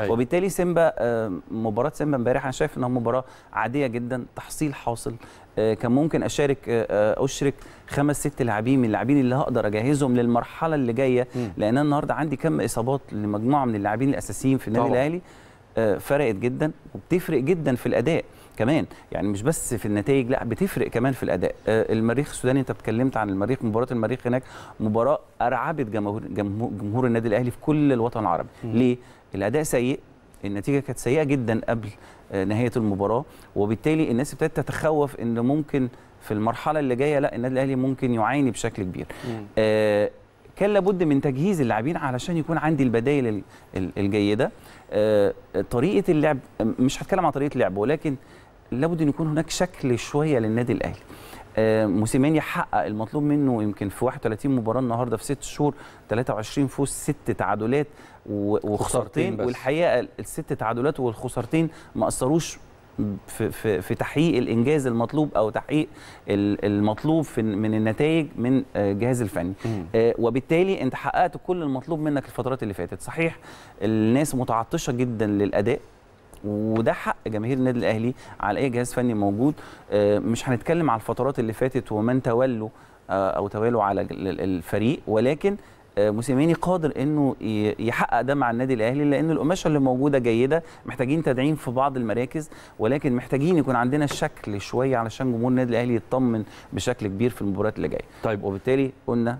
أيوة. وبالتالي سيمبا آه، مباراه سيمبا امبارح انا شايف انها مباراه عاديه جدا تحصيل حاصل آه، كان ممكن اشارك آه، اشرك خمس ست لاعبين من اللاعبين اللي هقدر اجهزهم للمرحله اللي جايه لان انا النهارده عندي كم اصابات لمجموعه من اللاعبين الاساسيين في النادي الاهلي آه، فرقت جدا وبتفرق جدا في الاداء كمان يعني مش بس في النتائج لا بتفرق كمان في الاداء آه، المريخ السوداني انت اتكلمت عن المريخ مباراه المريخ هناك مباراه ارعبت جمهور جمهور, النادي الاهلي في كل الوطن العربي ليه الاداء سيء النتيجه كانت سيئه جدا قبل آه، نهايه المباراه وبالتالي الناس ابتدت تتخوف ان ممكن في المرحله اللي جايه لا النادي الاهلي ممكن يعاني بشكل كبير آه كان لابد من تجهيز اللاعبين علشان يكون عندي البدائل الجيده آه، طريقه اللعب مش هتكلم عن طريقه لعب ولكن لابد ان يكون هناك شكل شويه للنادي الاهلي آه، موسيماني حقق المطلوب منه يمكن في 31 مباراه النهارده في 6 شهور 23 فوز 6 تعادلات وخسارتين والحقيقه الست تعادلات والخسارتين ما اثروش في, في, في تحقيق الانجاز المطلوب او تحقيق المطلوب في من النتائج من آه، الجهاز الفني آه، وبالتالي انت حققت كل المطلوب منك الفترات اللي فاتت صحيح الناس متعطشه جدا للاداء وده حق جماهير النادي الاهلي على اي جهاز فني موجود آه، مش هنتكلم على الفترات اللي فاتت ومن تولوا او توالوا على الفريق ولكن آه، موسيماني قادر انه يحقق ده مع النادي الاهلي لان القماشه اللي موجوده جيده محتاجين تدعيم في بعض المراكز ولكن محتاجين يكون عندنا شكل شويه علشان جمهور النادي الاهلي يطمن بشكل كبير في المباريات اللي جايه طيب وبالتالي قلنا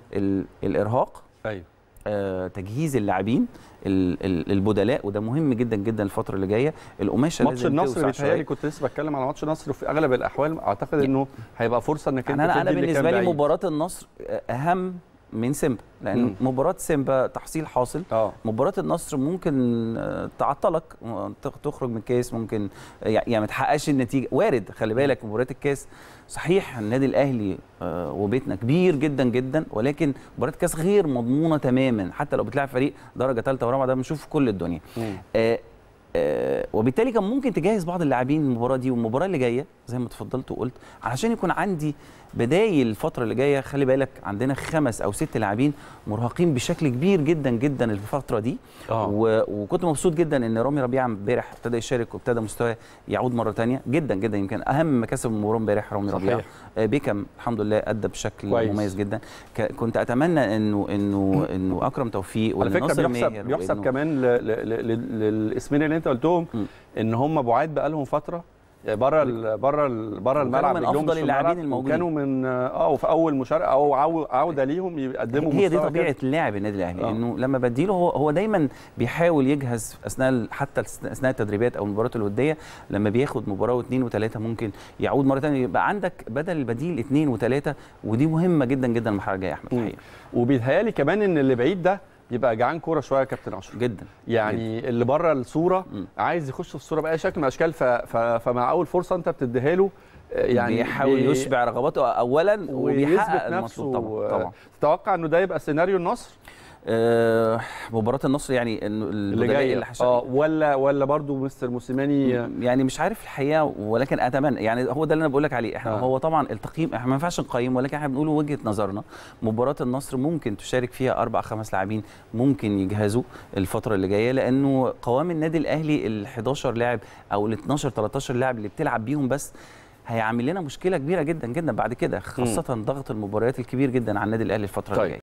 الارهاق ايوه آه، تجهيز اللاعبين البدلاء وده مهم جدا جدا الفتره اللي جايه القماشه اللي ماتش النصر بيتهيألي كنت لسه بتكلم على ماتش النصر وفي اغلب الاحوال اعتقد يعني انه هيبقى فرصه انك انت انا انا بالنسبه لي مباراه النصر اهم من سيمبا لان مم. مباراه سيمبا تحصيل حاصل أوه. مباراه النصر ممكن آه، تعطلك تخرج من الكاس ممكن آه، يعني ما تحققش النتيجه وارد خلي بالك مباراه الكاس صحيح النادي الاهلي آه، وبيتنا كبير جدا جدا ولكن مباراه كاس غير مضمونه تماما حتى لو بتلعب فريق درجه ثالثه ورابعه ده بنشوف كل الدنيا آه آه وبالتالي كان ممكن تجهز بعض اللاعبين المباراه دي والمباراه اللي جايه زي ما اتفضلت وقلت علشان يكون عندي بداية الفترة اللي جاية خلي بالك عندنا خمس أو ست لاعبين مرهقين بشكل كبير جدا جدا الفترة دي آه. و... وكنت مبسوط جدا إن رامي ربيعة امبارح ابتدى يشارك وابتدى مستواه يعود مرة تانية جدا جدا يمكن أهم مكاسب المباراة امبارح رامي ربيعة آه، بيكم الحمد لله أدى بشكل كويس. مميز جدا ك... كنت أتمنى إنه إنه إنه أكرم توفيق وإن ناصر بيحسب بيحسب وإنه... كمان ل... ل... ل... للاسمين اللي أنت قلتهم م. إن هم بعاد بقالهم فترة بره بره بره الملعب من افضل اللاعبين الموجودين كانوا من اه وفي اول مشاركه او عوده ليهم يقدموا هي دي طبيعه لعب النادي الاهلي آه. انه لما بديله هو هو دايما بيحاول يجهز اثناء حتى اثناء التدريبات او المباريات الوديه لما بياخد مباراه واثنين وثلاثه ممكن يعود مره ثانيه يبقى عندك بدل البديل اثنين وثلاثه ودي مهمه جدا جدا المرحله الجايه يا احمد وبيتهيالي كمان ان اللي بعيد ده يبقى جعان كوره شويه يا كابتن اشرف جدا يعني جداً. اللي بره الصوره مم. عايز يخش في الصوره باي شكل من الاشكال ف... ف... فمع اول فرصه انت بتديها له آه، يعني يحاول بي... يشبع رغباته اولا وبيحقق نفسه طبعا آه، طبعا تتوقع انه ده يبقى سيناريو النصر آه مباراه النصر يعني اللي جاي اه ولا ولا برضه مستر موسيماني آه. يعني مش عارف الحقيقه ولكن اتمنى يعني هو ده اللي انا بقول لك عليه احنا آه. هو طبعا التقييم احنا ما ينفعش نقيم ولكن احنا بنقول وجهه نظرنا مباراه النصر ممكن تشارك فيها اربع خمس لاعبين ممكن يجهزوا الفتره اللي جايه لانه قوام النادي الاهلي ال 11 لاعب او ال 12 13 لاعب اللي بتلعب بيهم بس هيعمل لنا مشكله كبيره جدا جدا بعد كده خاصه م. ضغط المباريات الكبير جدا على النادي الاهلي الفتره طيب. الجايه